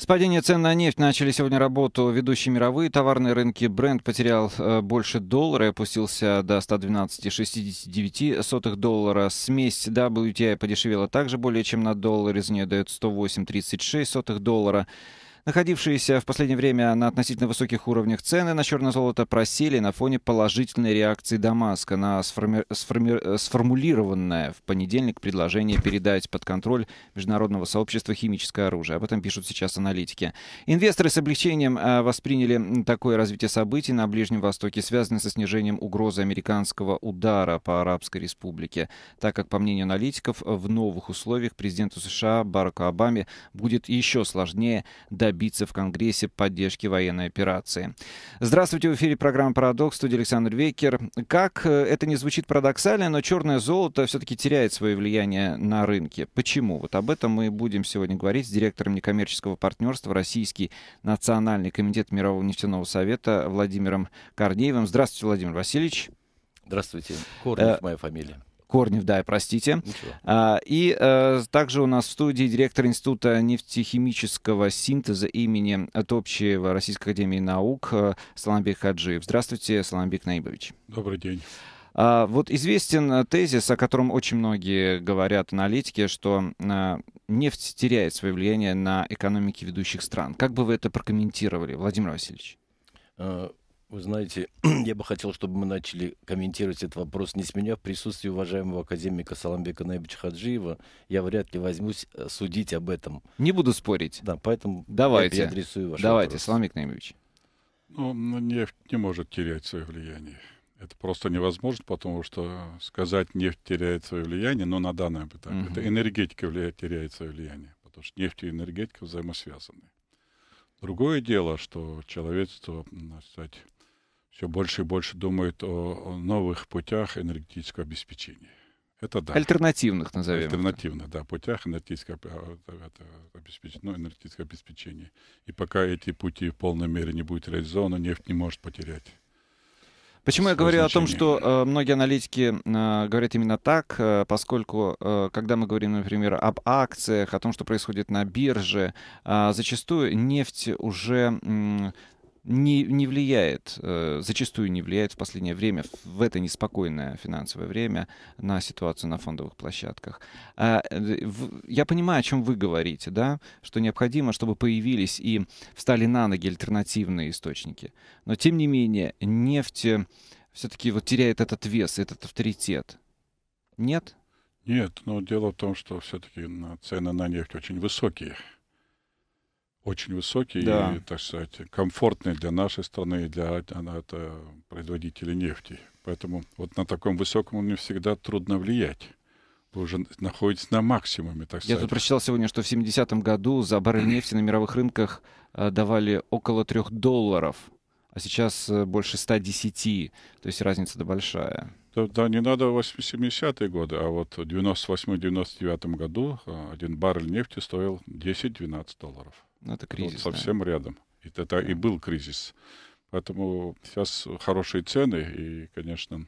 С падения цен на нефть начали сегодня работу ведущие мировые товарные рынки. Бренд потерял э, больше доллара и опустился до 112,69 доллара. Смесь WTI подешевела также более чем на доллар. Из нее дает 108,36 доллара. Находившиеся в последнее время на относительно высоких уровнях цены на черное золото просели на фоне положительной реакции Дамаска на сформи... Сформи... сформулированное в понедельник предложение передать под контроль международного сообщества химическое оружие. Об этом пишут сейчас аналитики. Инвесторы с облегчением э, восприняли такое развитие событий на Ближнем Востоке, связанное со снижением угрозы американского удара по Арабской Республике, так как, по мнению аналитиков, в новых условиях президенту США Бараку Обаме будет еще сложнее добиться добиться в Конгрессе поддержки военной операции. Здравствуйте, в эфире программа «Парадокс», студия Александр Векер. Как э, это не звучит парадоксально, но черное золото все-таки теряет свое влияние на рынке. Почему? Вот об этом мы будем сегодня говорить с директором некоммерческого партнерства «Российский национальный комитет Мирового нефтяного совета» Владимиром Корнеевым. Здравствуйте, Владимир Васильевич. Здравствуйте. Э, Корнев моя фамилия. Корнев, да, простите. Ничего. А, и э, также у нас в студии директор Института нефтехимического синтеза имени Топчева Российской Академии Наук э, Саламбек Хаджиев. Здравствуйте, Саламбек Наибович. Добрый день. А, вот известен тезис, о котором очень многие говорят аналитики, что э, нефть теряет свое влияние на экономики ведущих стран. Как бы вы это прокомментировали, Владимир Васильевич? Вы знаете, я бы хотел, чтобы мы начали комментировать этот вопрос не с меня, в присутствии уважаемого академика Саламбека Наибича Хаджиева. Я вряд ли возьмусь э, судить об этом. Не буду спорить. Да, поэтому Давайте. я адресую ваш Давайте, вопрос. Саламбек Найбич. Ну, ну, нефть не может терять свое влияние. Это просто невозможно, потому что сказать нефть теряет свое влияние, но на данный этапе угу. это энергетика влияет, теряет свое влияние, потому что нефть и энергетика взаимосвязаны. Другое дело, что человечество, кстати все больше и больше думают о, новых путях энергетического обеспечения. Это да. Альтернативных, назовем. Альтернативных, да, путях энергетического, обеспечения, ну, энергетического обеспечения. И пока эти пути в полной мере не будут реализованы, нефть не может потерять. Почему я говорю о том, что э, многие аналитики э, говорят именно так, э, поскольку, э, когда мы говорим, например, об акциях, о том, что происходит на бирже, э, зачастую нефть уже... Э, не, не влияет, э, зачастую не влияет в последнее время, в это неспокойное финансовое время, на ситуацию на фондовых площадках. А, э, в, я понимаю, о чем вы говорите, да, что необходимо, чтобы появились и встали на ноги альтернативные источники. Но, тем не менее, нефть э, все-таки вот теряет этот вес, этот авторитет. Нет? Нет, но дело в том, что все-таки цены на нефть очень высокие очень высокий да. и, так сказать, комфортный для нашей страны и для она это, производителей нефти. Поэтому вот на таком высоком не всегда трудно влиять. Вы уже находитесь на максимуме, так сказать. Я тут прочитал сегодня, что в 70-м году за баррель нефти на мировых рынках э, давали около 3 долларов, а сейчас э, больше 110, то есть разница-то большая. Да, да, не надо 70-е годы, а вот в 98-99 году э, один баррель нефти стоил 10-12 долларов. Ну, это ну, кризис. Вот совсем да. рядом. И это и был кризис. Поэтому сейчас хорошие цены, и, конечно,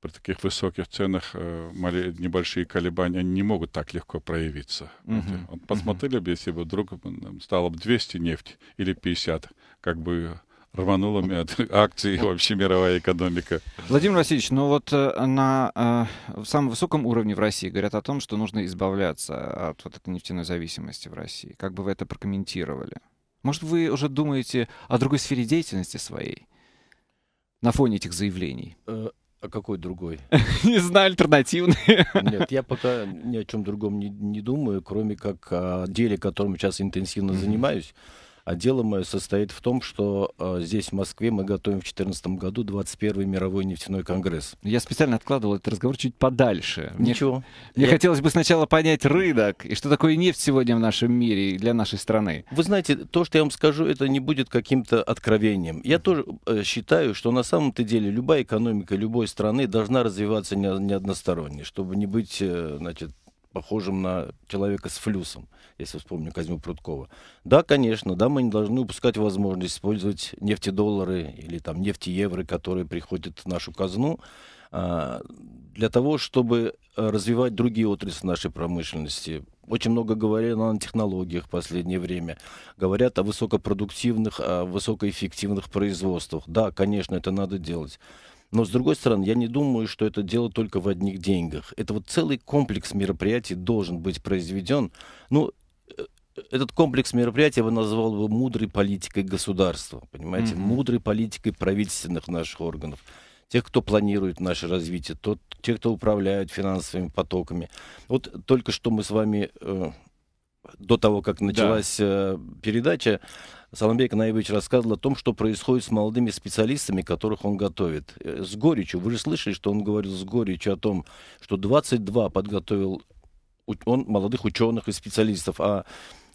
при таких высоких ценах э, небольшие колебания не могут так легко проявиться. Угу. Вот, посмотрели бы, если бы вдруг стало бы 200 нефть или 50, как бы рванула от акций вообще мировая экономика. Владимир Васильевич, ну вот э, на э, самом высоком уровне в России говорят о том, что нужно избавляться от вот этой нефтяной зависимости в России. Как бы вы это прокомментировали? Может, вы уже думаете о другой сфере деятельности своей на фоне этих заявлений? Э, а какой другой? Не знаю, альтернативный. Нет, я пока ни о чем другом не, не думаю, кроме как о деле, которым сейчас интенсивно занимаюсь. А дело мое состоит в том, что э, здесь, в Москве, мы готовим в 2014 году 21-й мировой нефтяной конгресс. Я специально откладывал этот разговор чуть подальше. Ничего. Мне я... хотелось бы сначала понять рынок и что такое нефть сегодня в нашем мире и для нашей страны. Вы знаете, то, что я вам скажу, это не будет каким-то откровением. Я тоже э, считаю, что на самом-то деле любая экономика любой страны должна развиваться не, не односторонне, чтобы не быть, э, значит, похожим на человека с флюсом, если вспомню Козьму Прудкова. Да, конечно, да, мы не должны упускать возможность использовать нефтедоллары или там нефтеевры, которые приходят в нашу казну, а, для того, чтобы э, развивать другие отрасли нашей промышленности. Очень много говорят о нанотехнологиях в последнее время. Говорят о высокопродуктивных, о высокоэффективных производствах. Да, конечно, это надо делать. Но, с другой стороны, я не думаю, что это дело только в одних деньгах. Это вот целый комплекс мероприятий должен быть произведен. Ну, э, этот комплекс мероприятий я бы назвал бы мудрой политикой государства, понимаете, mm-hmm. мудрой политикой правительственных наших органов, тех, кто планирует наше развитие, тот, тех, кто управляет финансовыми потоками. Вот только что мы с вами э, до того, как началась э, передача, Саламбек Наевич рассказывал о том, что происходит с молодыми специалистами, которых он готовит. Э, с горечью. Вы же слышали, что он говорил с горечью о том, что 22 подготовил он молодых ученых и специалистов, а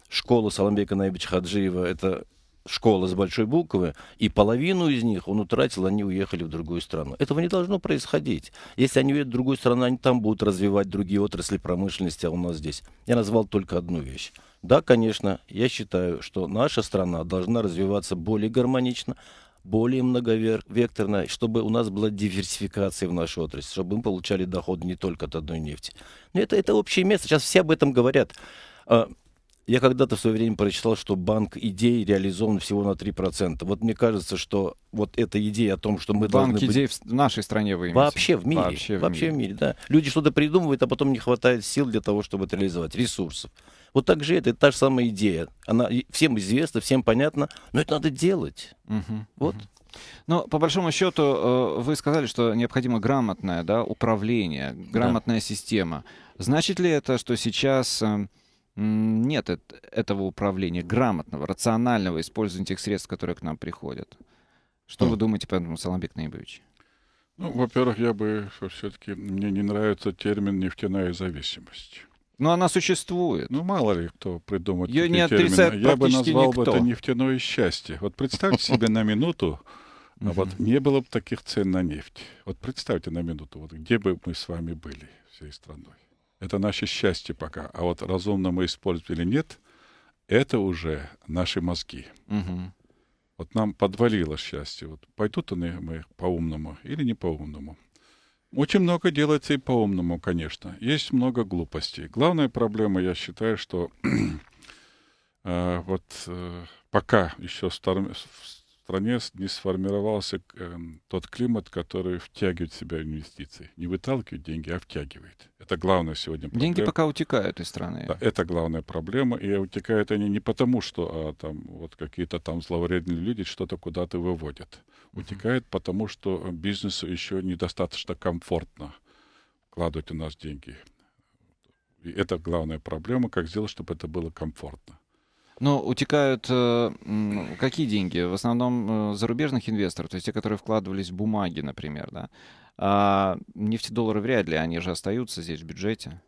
школа Саламбека Наевича Хаджиева – это школы с большой буквы, и половину из них он утратил, они уехали в другую страну. Этого не должно происходить. Если они уедут в другую страну, они там будут развивать другие отрасли промышленности, а у нас здесь. Я назвал только одну вещь. Да, конечно, я считаю, что наша страна должна развиваться более гармонично, более многовекторно, чтобы у нас была диверсификация в нашей отрасли, чтобы мы получали доход не только от одной нефти. Но это, это общее место. Сейчас все об этом говорят а, я когда-то в свое время прочитал, что банк идей реализован всего на 3%. Вот мне кажется, что вот эта идея о том, что мы банк должны идей быть... в нашей стране вы Вообще в мире. Вообще, в, мире. в мире, да. Люди что-то придумывают, а потом не хватает сил для того, чтобы это реализовать, ресурсов. Вот так же это, это та же самая идея. Она всем известна, всем понятна, но это надо делать. Угу, вот. Угу. Но по большому счету э, вы сказали, что необходимо грамотное да, управление, грамотная да. система. Значит ли это, что сейчас эм, нет этого управления, грамотного, рационального использования тех средств, которые к нам приходят. Что ну. вы думаете по этому, Саламбек Наибович? Ну, во-первых, я бы э, все-таки... Мне не нравится термин «нефтяная зависимость». Но ну, она существует. Ну, мало ли кто придумает Ее не отрицает Я бы назвал никто. это нефтяное счастье. Вот представьте себе на минуту, а вот не было бы таких цен на нефть. Вот представьте на минуту, вот где бы мы с вами были всей страной это наше счастье пока. А вот разумно мы использовали или нет, это уже наши мозги. Угу. Вот нам подвалило счастье. Вот пойдут они мы по-умному или не по-умному. Очень много делается и по-умному, конечно. Есть много глупостей. Главная проблема, я считаю, что э, вот э, пока еще в, стар... в стране не сформировался э, тот климат, который втягивает в себя инвестиции. Не выталкивает деньги, а втягивает. Это главная сегодня проблема. Деньги пока утекают из страны. Да, это главная проблема. И утекают они не потому, что а, там вот какие-то там зловредные люди что-то куда-то выводят. Утекает mm потому, что бизнесу еще недостаточно комфортно вкладывать у нас деньги. И это главная проблема, как сделать, чтобы это было комфортно. Но ну, утекают э, какие деньги? В основном э, зарубежных инвесторов, то есть те, которые вкладывались в бумаги, например, да? А нефтедоллары вряд ли, они же остаются здесь в бюджете.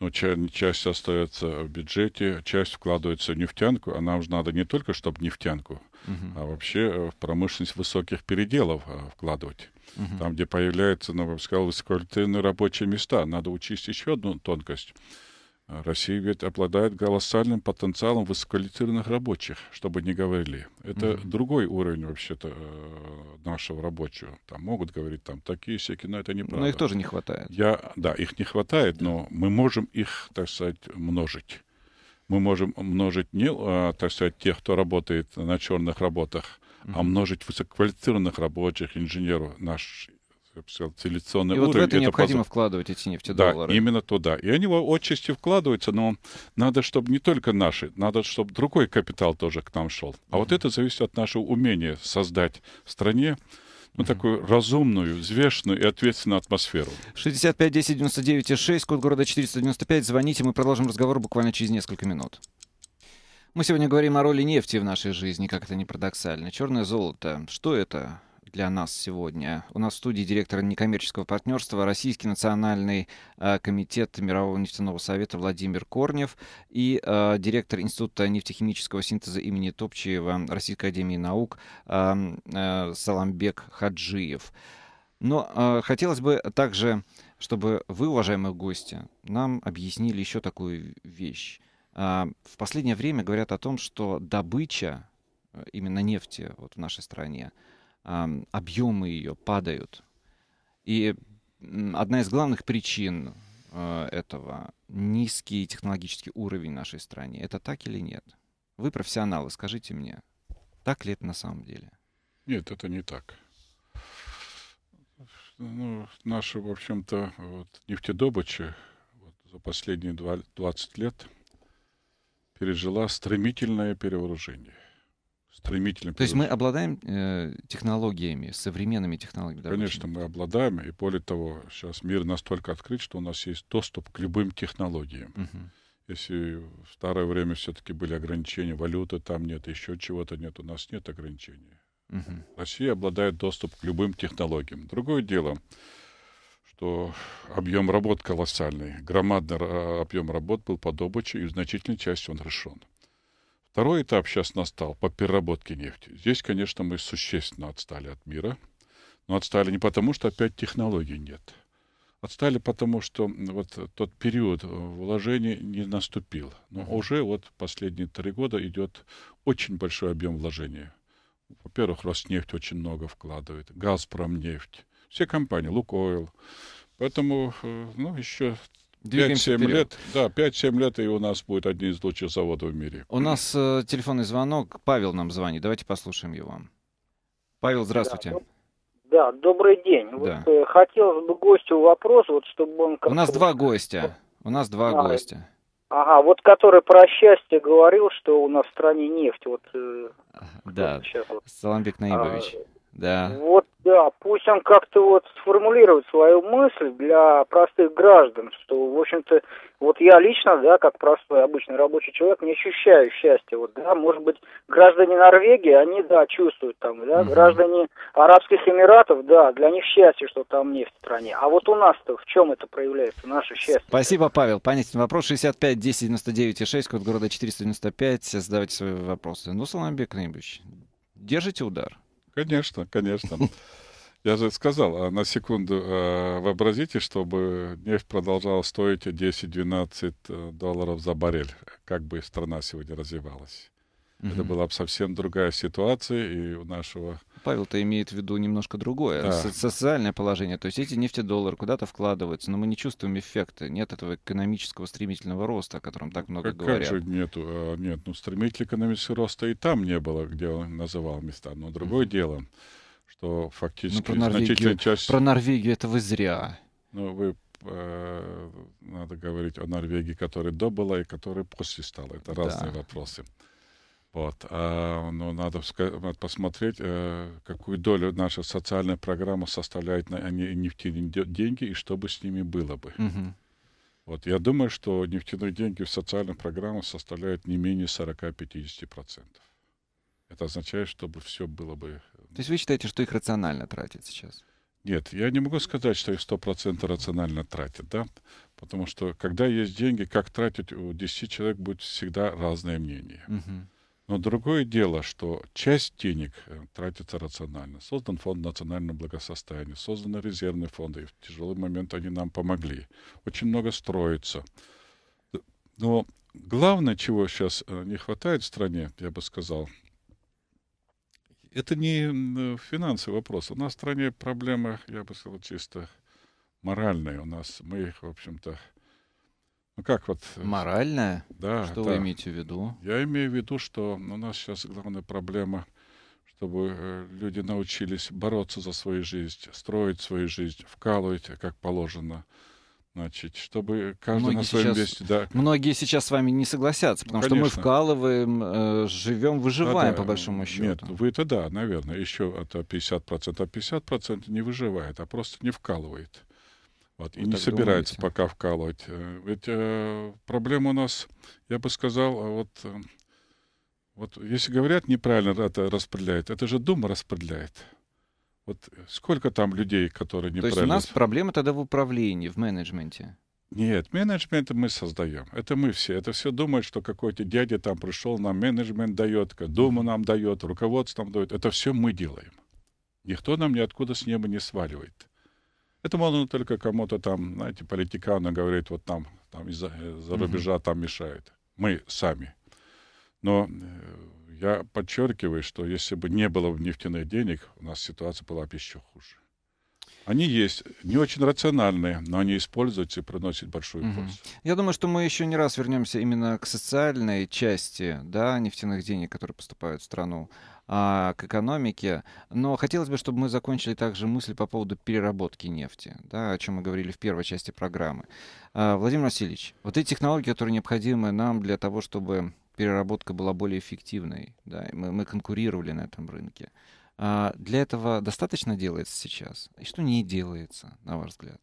Ну, часть остается в бюджете, часть вкладывается в нефтянку, а нам же надо не только, чтобы нефтянку, угу. а вообще э, в промышленность высоких переделов вкладывать. Угу. Там, где появляются, ну, я бы сказал, высококвалифицированные рабочие места, надо учесть еще одну тонкость – Россия ведь обладает колоссальным потенциалом высококвалифицированных рабочих, чтобы не говорили. Это угу. другой уровень вообще-то э, нашего рабочего. Там могут говорить там такие всякие, но это неправда. Но их тоже не хватает. Я, да, их не хватает, да. но мы можем их, так сказать, множить. Мы можем множить не, а, так сказать, тех, кто работает на черных работах, угу. а множить высококвалифицированных рабочих, инженеров. наших как бы цивилизационный и уровень. И вот в это, это необходимо вкладывать эти нефтедоллары. Да, именно туда. И они отчасти вкладываются, но надо, чтобы не только наши, надо, чтобы другой капитал тоже к нам шел. А mm-hmm. вот это зависит от нашего умения создать в стране ну, такую разумную, взвешенную и ответственную атмосферу. 65 10 99 6, код города 495. Звоните, мы продолжим разговор буквально через несколько минут. Мы сегодня говорим о роли нефти в нашей жизни, как это не парадоксально. Черное золото, что это? для нас сегодня. У нас в студии директор некоммерческого партнерства Российский национальный э, комитет Мирового нефтяного совета Владимир Корнев и э, директор Института нефтехимического синтеза имени Топчиева Российской академии наук э, Саламбек Хаджиев. Но хотелось бы также, чтобы вы, уважаемые гости, нам объяснили еще такую вещь. В последнее время говорят о том, что добыча именно нефти вот в нашей стране объемы ее падают. И одна из главных причин э, этого — низкий технологический уровень нашей стране. Это так или нет? Вы профессионалы, скажите мне, так ли это на самом деле? Нет, это не так. Ну, наша в общем-то, вот, нефтедобыча вот, за последние 20 лет пережила стремительное перевооружение стремительно. То есть мы обладаем э, технологиями, современными технологиями? Да, Конечно, мы обладаем. И более того, сейчас мир настолько открыт, что у нас есть доступ к любым технологиям. Угу. Если в старое время все-таки были ограничения, валюты там нет, еще чего-то нет, у нас нет ограничений. Угу. Россия обладает доступ к любым технологиям. Другое дело, что объем работ колоссальный. Громадный объем работ был по добыче, и в значительной части он решен. Второй этап сейчас настал по переработке нефти. Здесь, конечно, мы существенно отстали от мира. Но отстали не потому, что опять технологий нет. Отстали потому, что вот тот период э, вложений не наступил. Но uh-huh. уже вот последние три года идет очень большой объем вложения. Во-первых, Роснефть очень много вкладывает, Газпромнефть, все компании, Лукойл. Поэтому, э, ну, еще двигаемся 5-7 лет, да, 5-7 лет, и у нас будет один из лучших заводов в мире. У нас э, телефонный звонок. Павел нам звонит. Давайте послушаем его. Павел, здравствуйте. Да, да добрый день. Да. Вот, э, хотелось бы гостю вопрос, вот чтобы он... У нас два гостя. У нас два а, гостя. Ага, вот который про счастье говорил, что у нас в стране нефть. Вот, э, да, вот сейчас, вот. Саламбек Наибович. А, да. Вот, да, пусть он как-то вот сформулирует свою мысль для простых граждан, что, в общем-то, вот я лично, да, как простой обычный рабочий человек, не ощущаю счастья, вот, да, может быть, граждане Норвегии, они, да, чувствуют там, да, угу. граждане Арабских Эмиратов, да, для них счастье, что там нефть в стране, а вот у нас-то в чем это проявляется, наше счастье? Спасибо, Павел, понятен вопрос, 65 10 99 6, код города 495, задавайте свои вопросы. Ну, Саламбек Наимович, держите удар. Конечно, конечно. Я же сказал, а на секунду э, вообразите, чтобы нефть продолжала стоить 10-12 э, долларов за баррель, как бы страна сегодня развивалась. Mm-hmm. Это была бы совсем другая ситуация, и у нашего Павел-то имеет в виду немножко другое, да. социальное положение. То есть эти нефтедоллары куда-то вкладываются, но мы не чувствуем эффекта, нет этого экономического стремительного роста, о котором так много как, говорят. Как же нету? Э, нет, ну стремительного экономического роста и там не было, где он называл места, но другое mm-hmm. дело, что фактически ну, про Норвегию, значительная часть... Про Норвегию это вы зря. Ну, вы э, надо говорить о Норвегии, которая до была и которая после стала. Это да. разные вопросы. Вот. А, ну, надо посмотреть, э, какую долю наша социальная программа составляет на а нефтяные деньги и что бы с ними было бы. Угу. Вот. Я думаю, что нефтяные деньги в социальной программах составляют не менее 40-50%. Это означает, чтобы все было бы... Э, То есть вы считаете, что их рационально тратят сейчас? Нет, я не могу сказать, что их 100% рационально тратят, да? Потому что, когда есть деньги, как тратить, у 10 человек будет всегда разное мнение. Угу. Но другое дело, что часть денег э, тратится рационально. Создан фонд национального благосостояния, созданы резервные фонды, и в тяжелый момент они нам помогли. Очень много строится. Но главное, чего сейчас э, не хватает в стране, я бы сказал, это не э, финансовый вопрос. У нас в стране проблема, я бы сказал, чисто моральная. У нас мы их, в общем-то, ну как вот... Э, Моральная? Да. Что да. вы имеете в виду? Я имею в виду, что у нас сейчас главная проблема, чтобы э, люди научились бороться за свою жизнь, строить свою жизнь, вкалывать, э, как положено. Значит, чтобы каждый многие на своем сейчас, месте, да. Многие сейчас с вами не согласятся, потому ну, что мы вкалываем, э, живем, выживаем, да, по большому счету. Нет, вы это да, наверное, еще это 50%, а 50% не выживает, а просто не вкалывает. Вот, и не собирается думаете? пока вкалывать. Э, ведь э, проблема у нас, я бы сказал, э, вот, э, вот если говорят неправильно это распределяет, это же Дума распределяет. Вот сколько там людей, которые неправильно... То есть у нас проблема тогда в управлении, в менеджменте? Нет, менеджмент мы создаем. Это мы все. Это все думают, что какой-то дядя там пришел, нам менеджмент дает, дума нам дает, руководство нам дает. Это все мы делаем. Никто нам ниоткуда с неба не сваливает. Это можно только кому-то там, знаете, политиканы говорит, вот там, там из-за из рубежа там мешает. Мы сами. Но э, я подчеркиваю, что если бы не было нефтяных денег, у нас ситуация была бы еще хуже. Они есть, не очень рациональные, но они используются и приносят большую угу. пользу. Я думаю, что мы еще не раз вернемся именно к социальной части да, нефтяных денег, которые поступают в страну а, к экономике. Но хотелось бы, чтобы мы закончили также мысль по поводу переработки нефти, да, о чем мы говорили в первой части программы. А, Владимир Васильевич, вот эти технологии, которые необходимы нам для того, чтобы переработка была более эффективной, да, мы, мы конкурировали на этом рынке. А для этого достаточно делается сейчас? И что не делается, на ваш взгляд?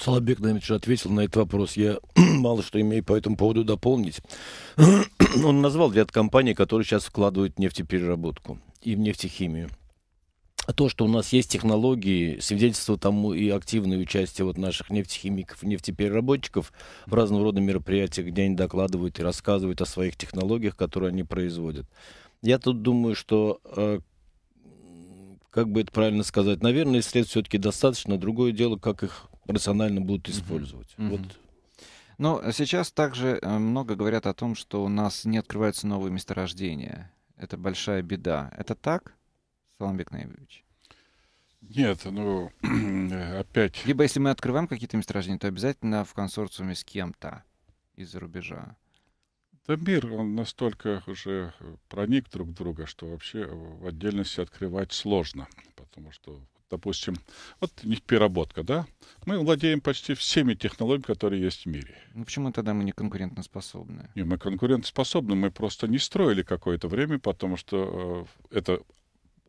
Салабек наверное, ответил на этот вопрос. Я мало что имею по этому поводу дополнить. Он назвал ряд компаний, которые сейчас вкладывают в нефтепереработку и в нефтехимию. А то, что у нас есть технологии, свидетельство тому и активное участие вот наших нефтехимиков и нефтепереработчиков в разного рода мероприятиях, где они докладывают и рассказывают о своих технологиях, которые они производят. Я тут думаю, что э, как бы это правильно сказать, наверное, средств все-таки достаточно. Другое дело, как их рационально будут использовать. Mm-hmm. Вот. Но ну, сейчас также э, много говорят о том, что у нас не открываются новые месторождения. Это большая беда. Это так, Саламбек Наибович? Нет, ну, опять... Либо если мы открываем какие-то месторождения, то обязательно в консорциуме с кем-то из-за рубежа. Да мир, он настолько уже проник друг в друга, что вообще в отдельности открывать сложно, потому что допустим, вот переработка, да? Мы владеем почти всеми технологиями, которые есть в мире. Ну почему тогда мы не конкурентоспособны? Не, мы конкурентоспособны, мы просто не строили какое-то время, потому что э, это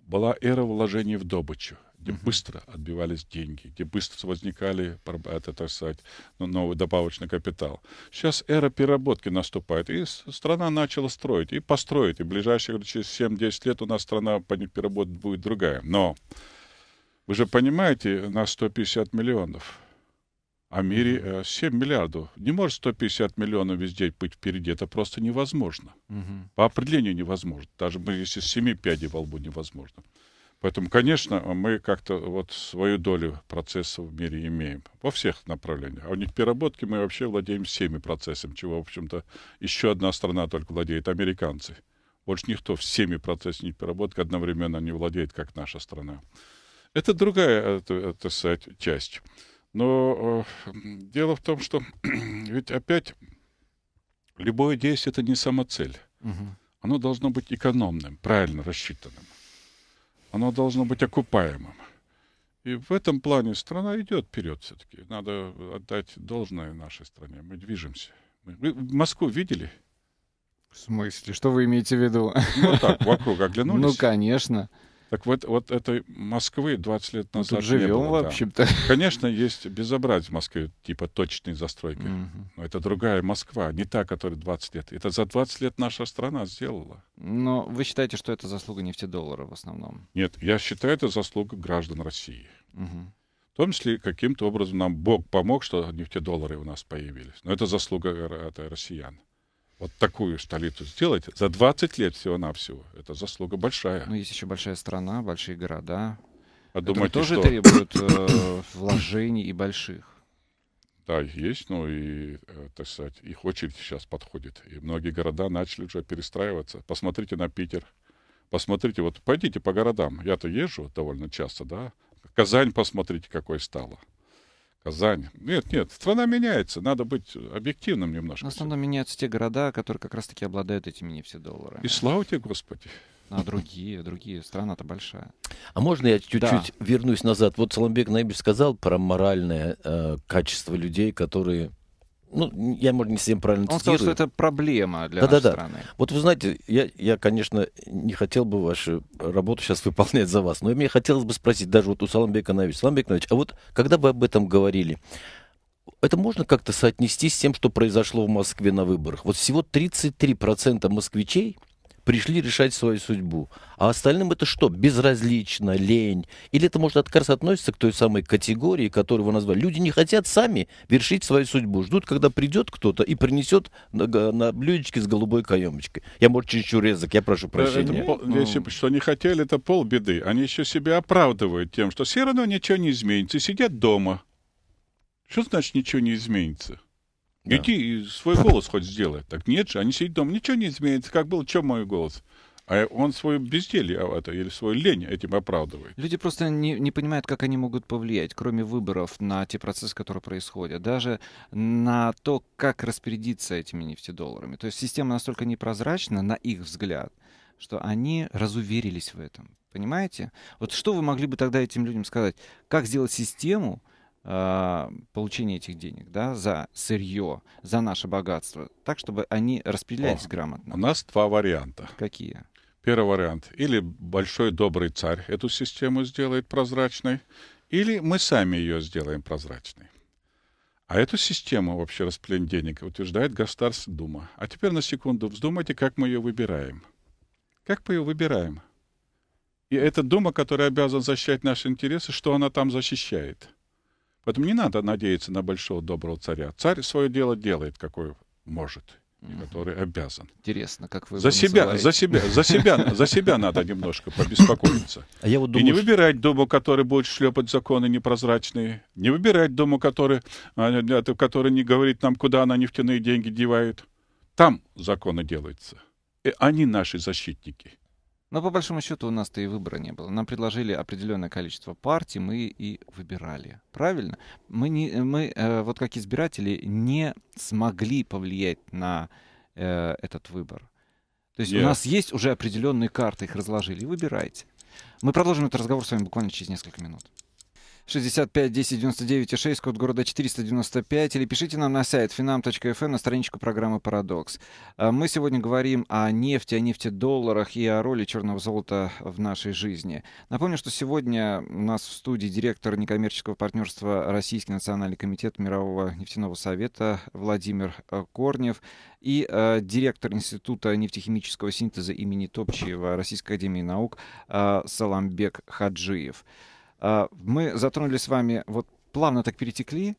была эра вложений в добычу, где uh-huh. быстро отбивались деньги, где быстро возникали, это, так сказать, ну, новый добавочный капитал. Сейчас эра переработки наступает, и страна начала строить, и построить, и в ближайшие через 7-10 лет у нас страна по переработке будет другая. Но вы же понимаете, на 150 миллионов. А мире 7 э, миллиардов. Не может 150 миллионов везде быть впереди. Это просто невозможно. Угу. По определению невозможно. Даже ну, если 7 пядей во лбу невозможно. Поэтому, конечно, мы как-то вот свою долю процессов в мире имеем во всех направлениях. А у них переработки мы вообще владеем всеми процессами, чего, в общем-то, еще одна страна только владеет, американцы. Больше никто всеми процессами переработки одновременно не владеет, как наша страна. Это другая, э, так э, сказать, часть. Но э, дело в том, что ведь опять любое действие это не самоцель. Угу. Оно должно быть экономным, правильно рассчитанным. Оно должно быть окупаемым. И в этом плане страна идет вперед все-таки. Надо отдать должное нашей стране. Мы движемся. Вы Москву видели? В смысле? Что вы имеете в виду? Ну так, вокруг оглянулись. Ну, конечно. Так вот, вот этой Москвы 20 лет ну, назад Мы живем, не было, в общем-то. Конечно, есть безобразие в Москве, типа точной застройки. Угу. Но это другая Москва, не та, которая 20 лет. Это за 20 лет наша страна сделала. Но вы считаете, что это заслуга нефтедоллара в основном? Нет, я считаю, это заслуга граждан России. Угу. В том числе каким-то образом нам Бог помог, что нефтедоллары у нас появились. Но это заслуга это россиян вот такую столицу сделать за 20 лет всего-навсего. Это заслуга большая. Ну, есть еще большая страна, большие города. А думаете, тоже что? требуют э, вложений и больших. Да, есть, ну и, э, так сказать, их очередь сейчас подходит. И многие города начали уже перестраиваться. Посмотрите на Питер. Посмотрите, вот пойдите по городам. Я-то езжу довольно часто, да. Казань посмотрите, какой стала. Казань. Нет, нет, страна меняется, надо быть объективным немножко. В основном меняются те города, которые как раз-таки обладают этими нефтедолларами. И слава тебе, Господи. А другие, другие. Страна-то большая. А можно я чуть-чуть да. вернусь назад? Вот Соломбек Наибич сказал про моральное э, качество людей, которые ну, я, может, не совсем правильно Он сказал, что это проблема для да, нашей да, да. Вот вы знаете, я, я, конечно, не хотел бы вашу работу сейчас выполнять за вас, но мне хотелось бы спросить даже вот у Саламбека Навича. Саламбек Навич, а вот когда вы об этом говорили, это можно как-то соотнести с тем, что произошло в Москве на выборах? Вот всего 33% москвичей – пришли решать свою судьбу. А остальным это что? Безразлично, лень. Или это, может, отказ относится к той самой категории, которую вы назвали. Люди не хотят сами вершить свою судьбу. Ждут, когда придет кто-то и принесет на, на блюдечке с голубой каемочкой. Я, может, чуть резок, я прошу э, прощения. Это, ну, если бы что не хотели, это полбеды. Они еще себя оправдывают тем, что все равно ничего не изменится. И сидят дома. Что значит ничего не изменится? Иди и свой голос хоть сделай. Так нет же, они сидят дома, ничего не изменится, как был, чем мой голос? А он свое безделье а, это, или свою лень этим оправдывает. Люди просто не, не понимают, как они могут повлиять, кроме выборов, на те процессы, которые происходят. Даже на то, как распорядиться этими нефтедолларами. То есть система настолько непрозрачна, на их взгляд, что они разуверились в этом. Понимаете? Вот что вы могли бы тогда этим людям сказать? Как сделать систему, а, получения этих денег, да, за сырье, за наше богатство, так, чтобы они распределялись О, грамотно. У нас два варианта. Какие? Первый вариант. Или большой добрый царь эту систему сделает прозрачной, или мы сами ее сделаем прозрачной. А эту систему вообще распределения денег утверждает Государственная Дума. А теперь на секунду вздумайте, как мы ее выбираем. Как мы ее выбираем? И эта Дума, которая обязана защищать наши интересы, что она там защищает – Поэтому не надо надеяться на большого доброго царя. Царь свое дело делает, какое может и который обязан. Интересно, как вы за себя, называете? за себя, за себя, за себя надо немножко побеспокоиться. А я вот думаю, и не выбирать дому, который будет шлепать законы непрозрачные, не выбирать дому, который, а, который не говорит нам, куда она нефтяные деньги девает. Там законы делаются. И они наши защитники. Но по большому счету у нас-то и выбора не было. Нам предложили определенное количество партий, мы и выбирали. Правильно? Мы, не, э, мы э, вот как избиратели не смогли повлиять на э, этот выбор. То есть yeah. у нас есть уже определенные карты, их разложили. И выбирайте. Мы продолжим этот разговор с вами буквально через несколько минут. 65 10 99 и 6, код города 495, или пишите нам на сайт finam.fm на страничку программы «Парадокс». А, мы сегодня говорим о нефти, о нефтедолларах и о роли черного золота в нашей жизни. Напомню, что сегодня у нас в студии директор некоммерческого партнерства Российский национальный комитет Мирового нефтяного совета Владимир э, Корнев и э, директор Института нефтехимического синтеза имени Топчиева Российской академии наук э, Саламбек Хаджиев. А, мы затронули с вами, вот плавно так перетекли,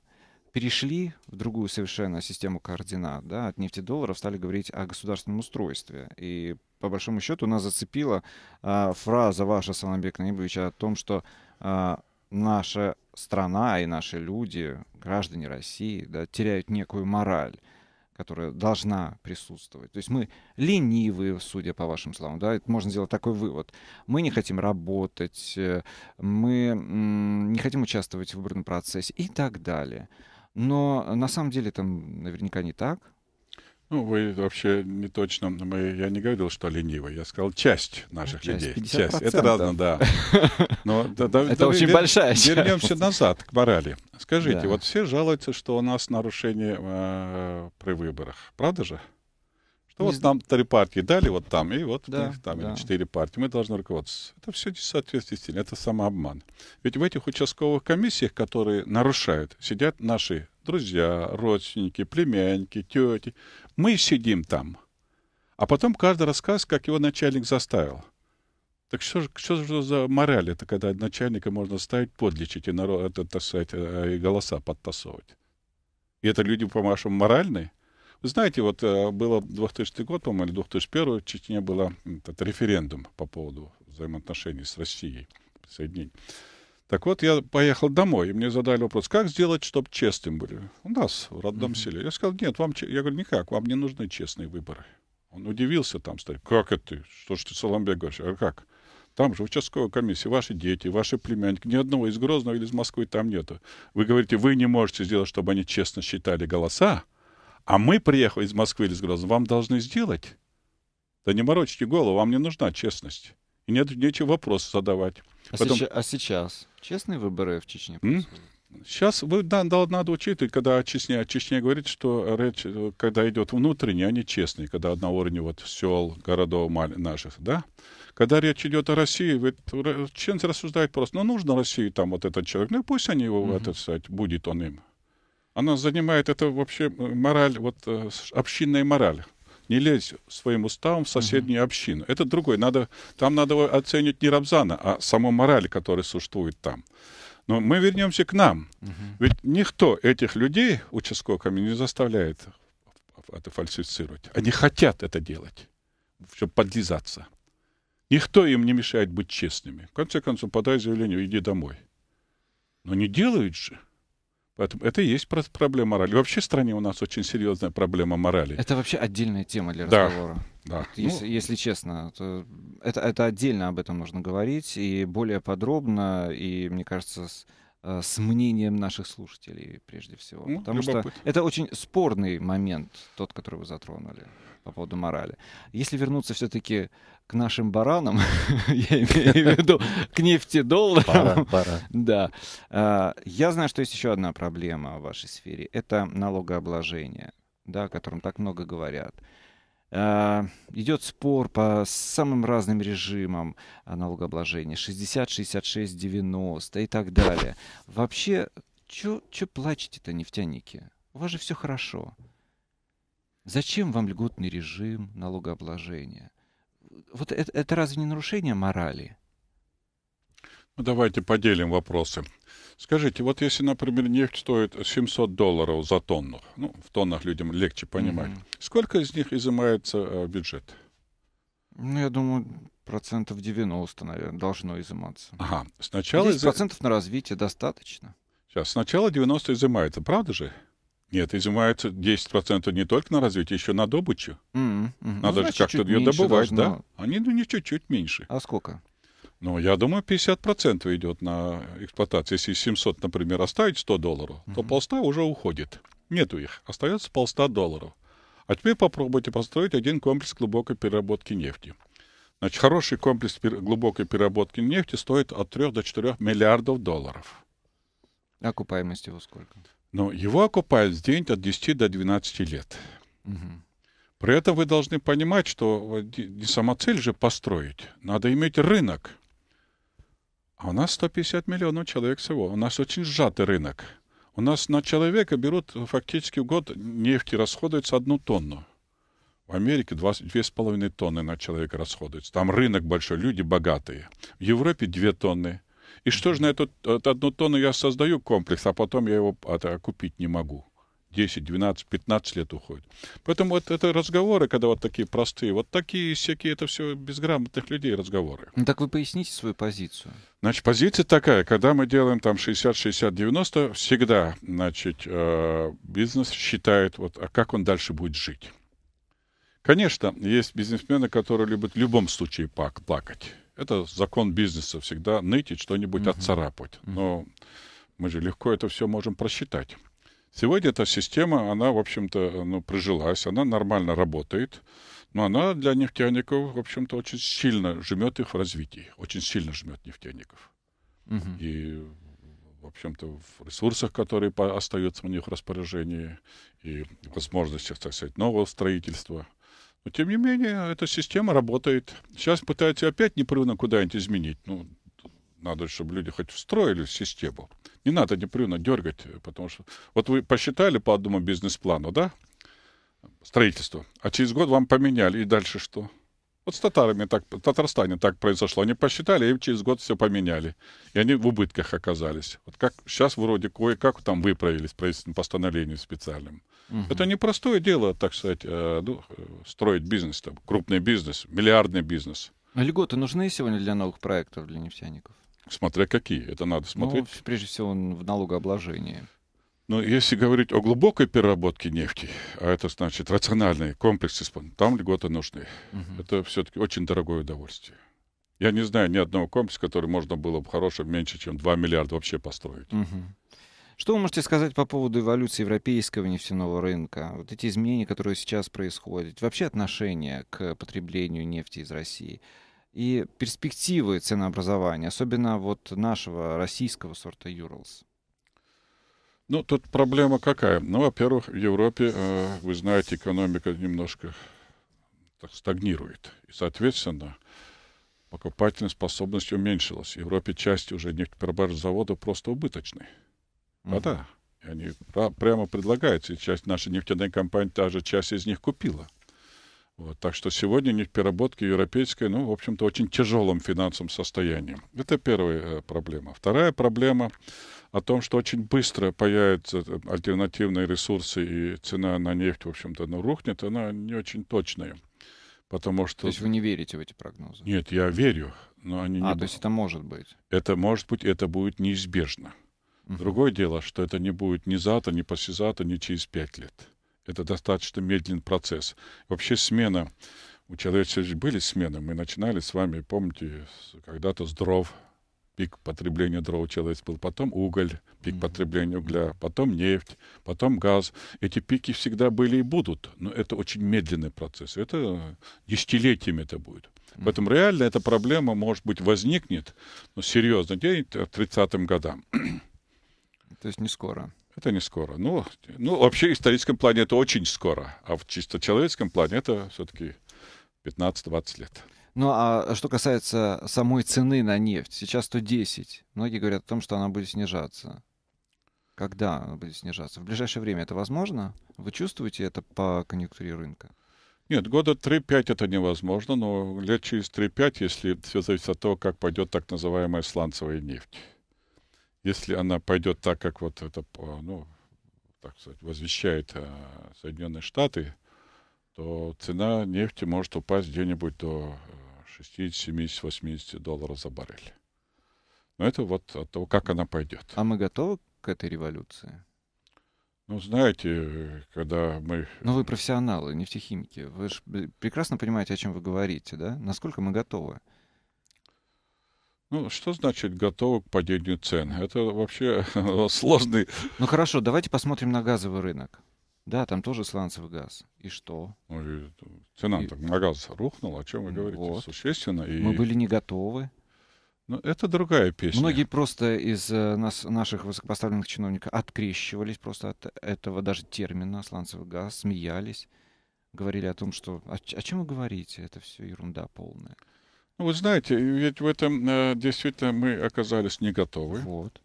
перешли в другую совершенно систему координат, да, от нефти долларов стали говорить о государственном устройстве. И по большому счету нас зацепила э, фраза ваша, Саламбек Наибович, о том, что э, наша страна и наши люди, граждане России, да, теряют некую мораль которая должна присутствовать. То есть мы ленивые, судя по вашим словам, да, это можно сделать такой вывод. Мы не хотим работать, э, мы не хотим участвовать в выборном процессе и так далее. Но на самом деле там наверняка не так. Ну, вы вообще не точно. Мы, я не говорил, что ленивый. Я сказал часть наших часть, людей. 50%. Часть. Это разно, да. Это да, очень большая часть. Вернемся назад к морали. Скажите, вот все жалуются, что у нас нарушение э, при выборах. Правда же? Что ну, вот нам три партии дали, вот там, и вот да, них, там, да. или четыре партии. Мы должны руководствоваться. Это все в стиля, с тем, это самообман. Ведь в этих участковых комиссиях, которые нарушают, сидят наши друзья, родственники, племянники, тети. Мы сидим там. А потом каждый рассказ, как его начальник заставил. Так что, же, что же за мораль это, когда начальника можно ставить подлечить и, народ, это, так сказать, э, и голоса подтасовывать? И это люди, по-вашему, моральные? Вы знаете, вот э, было 2000 год, по-моему, или 2001, в Чечне был этот референдум по поводу взаимоотношений с Россией, присоединений. Так вот, я поехал домой, и мне задали вопрос, как сделать, чтобы честным были? У нас, в родном mm-hmm. селе. Я сказал, нет, вам... Я говорю, никак, вам не нужны честные выборы. Он удивился там, старик, как это ты? Что ж ты, Соломбек, говоришь? А как? Там же участковая комиссия, ваши дети, ваши племянники, ни одного из Грозного или из Москвы там нету. Вы говорите, вы не можете сделать, чтобы они честно считали голоса, а мы, приехав из Москвы или с Грозного, вам должны сделать. Да не морочьте голову, вам не нужна честность. И нет, нечего вопросы задавать. А, Потом... сейчас, а сейчас? Честные выборы в Чечне Сейчас вы, да, да, надо учитывать, когда Чечня, Чечня говорит, что речь, э, когда идет внутренне, а они честные, когда на уровне вот сел, городов наших, да. Когда речь идет о России, чеченцы рассуждают просто, ну, нужно России там вот этот человек, ну, пусть они его, угу. это, сказать, будет он им она занимает это вообще э, мораль, вот э, общинная мораль. Не лезь своим уставом в соседнюю mm общину. Это другой. Надо, там надо оценивать не Рабзана, а саму мораль, которая существует там. Но мы вернемся к нам. Угу. Ведь никто этих людей, участковых не заставляет это фальсифицировать. Они хотят это делать, чтобы подлизаться. Никто им не мешает быть честными. В конце концов, подай заявление, иди домой. Но не делают же. Поэтому это и есть проблема морали. Вообще в стране у нас очень серьезная проблема морали. Это вообще отдельная тема для разговора. Да. да. Если, ну, если честно, то это, это отдельно об этом нужно говорить и более подробно, и, мне кажется, с Э, с мнением наших слушателей прежде всего. Ну, потому любопытно. что это очень спорный момент, тот, который вы затронули по поводу морали. Если вернуться все-таки к нашим баранам, я имею в виду к нефтедолларам. Да. Э, я знаю, что есть еще одна проблема в вашей сфере. Это налогообложение, да, о котором так много говорят. А, идет спор по самым разным режимам а, налогообложения. 60, 66, 90 и так далее. Вообще, что плачете-то, нефтяники? У вас же все хорошо. Зачем вам льготный режим налогообложения? Вот это, это разве не нарушение морали? Ну, давайте поделим вопросы. Скажите, вот если, например, нефть стоит 700 долларов за тонну, ну, в тоннах людям легче понимать, угу. сколько из них изымается э, бюджет? Ну, я думаю, процентов 90, наверное, должно изыматься. Ага. Сначала... 10 процентов на развитие достаточно. Сейчас, сначала 90 изымается, правда же? Нет, изымается 10% не только на развитие, еще на добычу. Mm-hmm. Надо ну, же как-то ее добывать, должно... да? Они ну, не чуть-чуть меньше. А сколько? Ну, я думаю, 50% идет на эксплуатацию. Если 700, например, оставить 100 долларов, то полста уже уходит. Нету их. Остается полста долларов. А теперь попробуйте построить один комплекс глубокой переработки нефти. Значит, хороший комплекс глубокой переработки нефти стоит от 3 до 4 миллиардов долларов. Окупаемость его сколько? Ну, его окупают день от 10 до 12 лет. Угу. При этом вы должны понимать, что не сама цель же построить, надо иметь рынок. А у нас 150 миллионов человек всего. У нас очень сжатый рынок. У нас на человека берут фактически в год нефти расходуется одну тонну. В Америке 2,5 тонны на человека расходуется. Там рынок большой, люди богатые. В Европе 2 тонны. И что же на эту, э, одну тонну я создаю комплекс, а потом я его это, а, купить не могу? 10, 12, 15 лет уходит. Поэтому вот это разговоры, когда вот такие простые, вот такие всякие, это все безграмотных людей разговоры. Ну, так вы поясните свою позицию. Значит, позиция такая, когда мы делаем там 60, 60, 90, всегда, значит, э, бизнес считает, вот, а как он дальше будет жить. Конечно, есть бизнесмены, которые любят в любом случае плакать. Это закон бизнеса, всегда нытить, что-нибудь угу. отцарапать. Но мы же легко это все можем просчитать. Сегодня эта система, она, в общем-то, ну, прижилась, она нормально работает, но она для нефтяников, в общем-то, очень сильно жмет их в развитии, очень сильно жмет нефтяников. Угу. И, в общем-то, в ресурсах, которые остаются у них в распоряжении, и возможностях, так сказать, нового строительства. Но, тем не менее, эта система работает. Сейчас пытаются опять непрерывно куда-нибудь изменить. Ну, надо, чтобы люди хоть встроили в систему. Не надо непрерывно дергать, потому что... Вот вы посчитали по одному бизнес-плану, да? Строительство. А через год вам поменяли. И дальше что? Вот с татарами так, в Татарстане так произошло. Они посчитали, и через год все поменяли. И они в убытках оказались. Вот как сейчас вроде кое-как там выправились правительственным постановлением специальным. Угу. Это непростое дело, так сказать, э, ну, строить бизнес, там, крупный бизнес, миллиардный бизнес. А льготы нужны сегодня для новых проектов, для нефтяников? Смотря какие, это надо ну, смотреть. Ну, прежде всего, он в налогообложении. Но ну, если говорить о глубокой переработке нефти, а это значит рациональные комплексы, там льготы нужны. Угу. Это все-таки очень дорогое удовольствие. Я не знаю ни одного комплекса, который можно было бы хорошим меньше, чем 2 миллиарда вообще построить. Угу. Что вы можете сказать по поводу эволюции европейского нефтяного рынка? Вот эти изменения, которые сейчас происходят, вообще отношение к потреблению нефти из России – и перспективы ценообразования, особенно вот нашего российского сорта Юралс. Ну, тут проблема какая? Ну, во-первых, в Европе, э, вы знаете, экономика немножко так, стагнирует. И, соответственно, покупательная способность уменьшилась. В Европе части уже нефтеперерабатывающих заводов просто убыточны. uh Да-да. они прямо предлагают. часть нашей нефтяной компании, та же часть из них купила. Вот, так что сегодня нефтеработка европейской, ну, в общем-то, очень тяжелом финансовом состоянии. Это первая э, проблема. Вторая проблема о том, что очень быстро появятся э, альтернативные ресурсы и цена на нефть, в общем-то, ну, рухнет, она не очень точная. Потому что... То есть вы не верите в эти прогнозы? Нет, я верю, но они а, не... А, то есть это может быть? Это может быть, это будет неизбежно. Другое дело, что это не будет ни завтра, ни послезавтра, ни через пять лет. Это достаточно медленный процесс. Вообще смена, у человечества были смены, мы начинали с вами, помните, когда-то с дров, пик потребления дров у человек был, потом уголь, пик mm-hmm. потребления угля, потом нефть, потом газ. Эти пики всегда были и будут, но это очень медленный процесс. Это десятилетиями это будет. Поэтому реально эта проблема, может быть, возникнет, но серьезно, где то к 30-м годам. То есть не скоро. Это не скоро. Ну, ну, вообще в историческом плане это очень скоро, а в чисто человеческом плане это все-таки 15-20 лет. Ну а что касается самой цены на нефть, сейчас 110. Многие говорят о том, что она будет снижаться. Когда она будет снижаться? В ближайшее время это возможно? Вы чувствуете это по конъюнктуре рынка? Нет, года 3-5 это невозможно, но лет через 3-5, если все зависит от того, как пойдет так называемая сланцевая нефть если она пойдет так, как вот это, ну, так сказать, возвещает э, Соединенные Штаты, то цена нефти может упасть где-нибудь до 60, 70, 80 долларов за баррель. Но это вот от того, как она пойдет. А мы готовы к этой революции? Ну, знаете, когда мы... Но ну, вы профессионалы, нефтехимики. Вы же э, прекрасно понимаете, о чем вы говорите, да? Насколько мы готовы? Ну, что значит готовы к падению цен? Это вообще сложный... Ну хорошо, давайте посмотрим на газовый рынок. Да, там тоже сланцевый газ. И что? Ну, цена и... на газ рухнула, о чем вы говорите, вот. существенно. И... Мы были не готовы. Ну, это другая песня. Многие просто из э, нас, наших высокопоставленных чиновников открещивались просто от этого даже термина «сланцевый газ», смеялись, говорили о том, что «а, а чем вы говорите? Это все ерунда полная». Ну, Вы знаете, ведь в этом э, действительно мы оказались не готовы. Вот.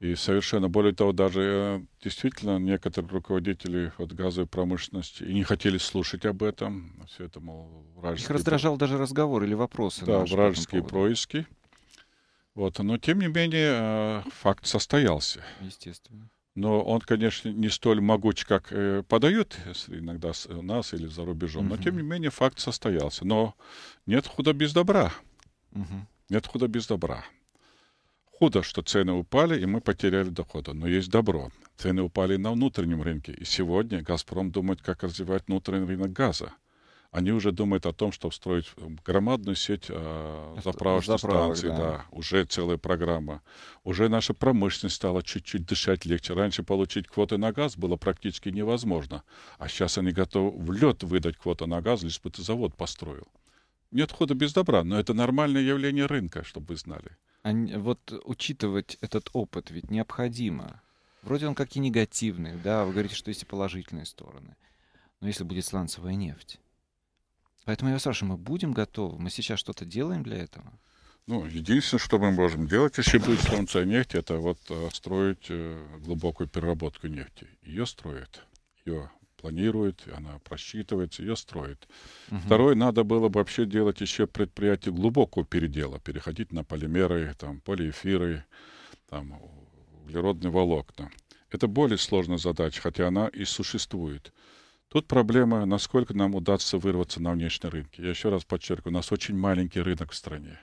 И совершенно, более того, даже э, действительно некоторые руководители от газовой промышленности и не хотели слушать об этом. Все это, мол, вражеские... Их раздражал даже разговор или вопросы. Да, вражеские происки. Вот. Но, тем не менее, э, факт состоялся. Естественно но он, конечно, не столь могуч, как э, подают иногда с, у нас или за рубежом, угу. но тем не менее факт состоялся. Но нет худа без добра. Угу. Нет худа без добра. Худо, что цены упали, и мы потеряли доходы. Но есть добро. Цены упали на внутреннем рынке. И сегодня «Газпром» думает, как развивать внутренний рынок газа они уже думают о том, чтобы строить э, громадную сеть э, заправочных Заправок, станций. Да. да, уже целая программа. Уже наша промышленность стала чуть-чуть дышать легче. Раньше получить квоты на газ было практически невозможно. А сейчас они готовы в лед выдать квоты на газ, лишь бы ты завод построил. Нет хода без добра, но это нормальное явление рынка, чтобы вы знали. А вот учитывать этот опыт ведь необходимо. Вроде он как и негативный, да, вы говорите, что есть и положительные стороны. Но если будет сланцевая нефть, Поэтому я спрашиваю, мы будем готовы? Мы сейчас что-то делаем для этого? Ну, единственное, что мы можем делать, если будет станция нефть, это вот э, строить э, глубокую переработку нефти. Ее строят. Ее планирует, она просчитывается, ее строит. Угу. Второе, надо было бы вообще делать еще предприятие глубокого передела, переходить на полимеры, там, полиэфиры, там, углеродный волокна. Это более сложная задача, хотя она и существует. Тут проблема, насколько нам удастся вырваться на внешний рынок. Я еще раз подчеркиваю, у нас очень маленький рынок в стране.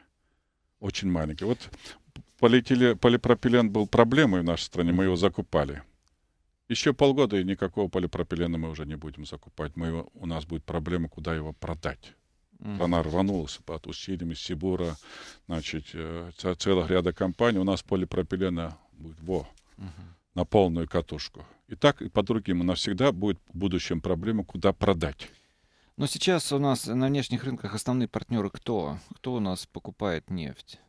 Очень маленький. Вот полетели, полипропилен был проблемой в нашей стране, мы его закупали. Еще полгода и никакого полипропилена мы уже не будем закупать. Мы его, у нас будет проблема, куда его продать. Mm-hmm. Страна рванулась под усилиями Сибура, значит, э, целых ряда компаний. У нас полипропилена будет во. Mm-hmm на полную катушку. И так и по другим навсегда будет в будущем проблема, куда продать. Но сейчас у нас на внешних рынках основные партнеры кто? Кто у нас покупает нефть?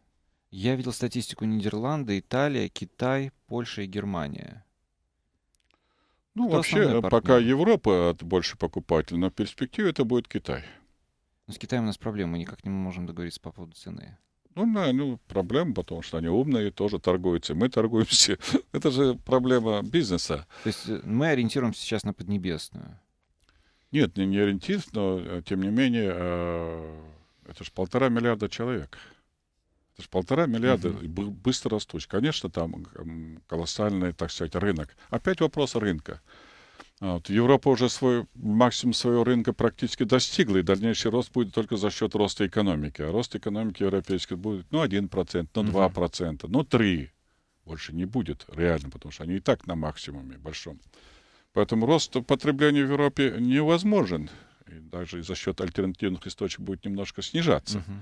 Я видел статистику Нидерланды, Италия, Китай, Польша и Германия. Ну, Кто вообще, э, пока Европа э, больше покупатель, но в перспективе это будет Китай. Но ну, с Китаем у нас проблемы, мы никак не можем договориться по поводу цены. Ну, да, ну, проблема, потому что они умные, тоже торгуются, мы торгуемся. Это же проблема бизнеса. То есть э, мы ориентируемся сейчас на Поднебесную? Нет, не, не ориентир, но, э, тем не менее, э, это же полтора миллиарда человек. Это же полтора миллиарда угу. Uh-huh. быстро растущих. Конечно, там колоссальный, так сказать, рынок. Опять вопрос рынка. Вот. Европа уже свой, максимум своего рынка практически достигла, и дальнейший рост будет только за счет роста экономики. А рост экономики европейской будет, ну, 1%, ну, 2%, ну, 3%. Больше не будет реально, потому что они и так на максимуме большом. Поэтому рост потребления в Европе невозможен. И даже за счет альтернативных источников будет немножко снижаться. Uh-huh.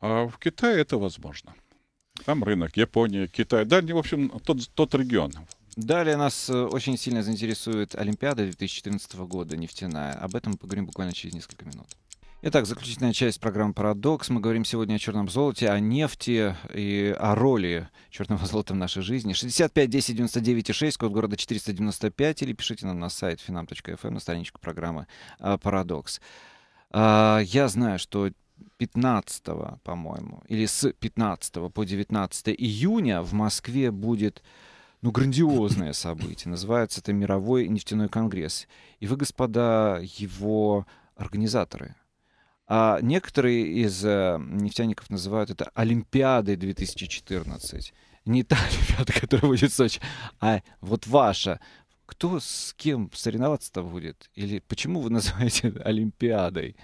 А в Китае это возможно. Там рынок, Япония, Китай. Да, в общем, тот, тот регион. Далее нас э, очень сильно заинтересует Олимпиада 2014 года, нефтяная. Об этом мы поговорим буквально через несколько минут. Итак, заключительная часть программы «Парадокс». Мы говорим сегодня о черном золоте, о нефти и о роли черного золота в нашей жизни. 65 10 99 6, код города 495, или пишите нам на сайт finam.fm, эм на страничку программы э, «Парадокс». А, я знаю, что 15, по-моему, или с 15 по 19 июня в Москве будет ну, грандиозное событие. Называется это Мировой нефтяной конгресс. И вы, господа, его организаторы. А некоторые из э, нефтяников называют это Олимпиадой 2014. Не та Олимпиада, которая будет в Сочи, а вот ваша. Кто с кем соревноваться-то будет? Или почему вы называете Олимпиадой?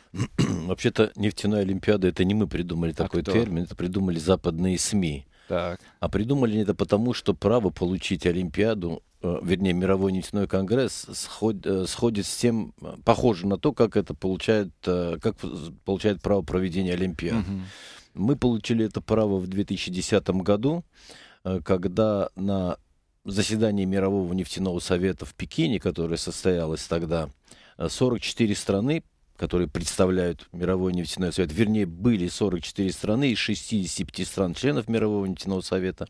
Вообще-то нефтяная Олимпиада это не мы придумали а такой кто? термин, это придумали западные СМИ. Так. А придумали это потому, что право получить Олимпиаду, э, вернее, мировой нефтяной конгресс сход, э, сходит с тем, э, похоже на то, как это получает, как получает право проведения Олимпиады. Угу. Мы получили это право в 2010 году, когда на заседании Мирового нефтяного совета в Пекине, которое состоялось тогда, 44 страны которые представляют мировой нефтяной совет, вернее, были 44 страны из 65 стран-членов Мирового нефтяного совета,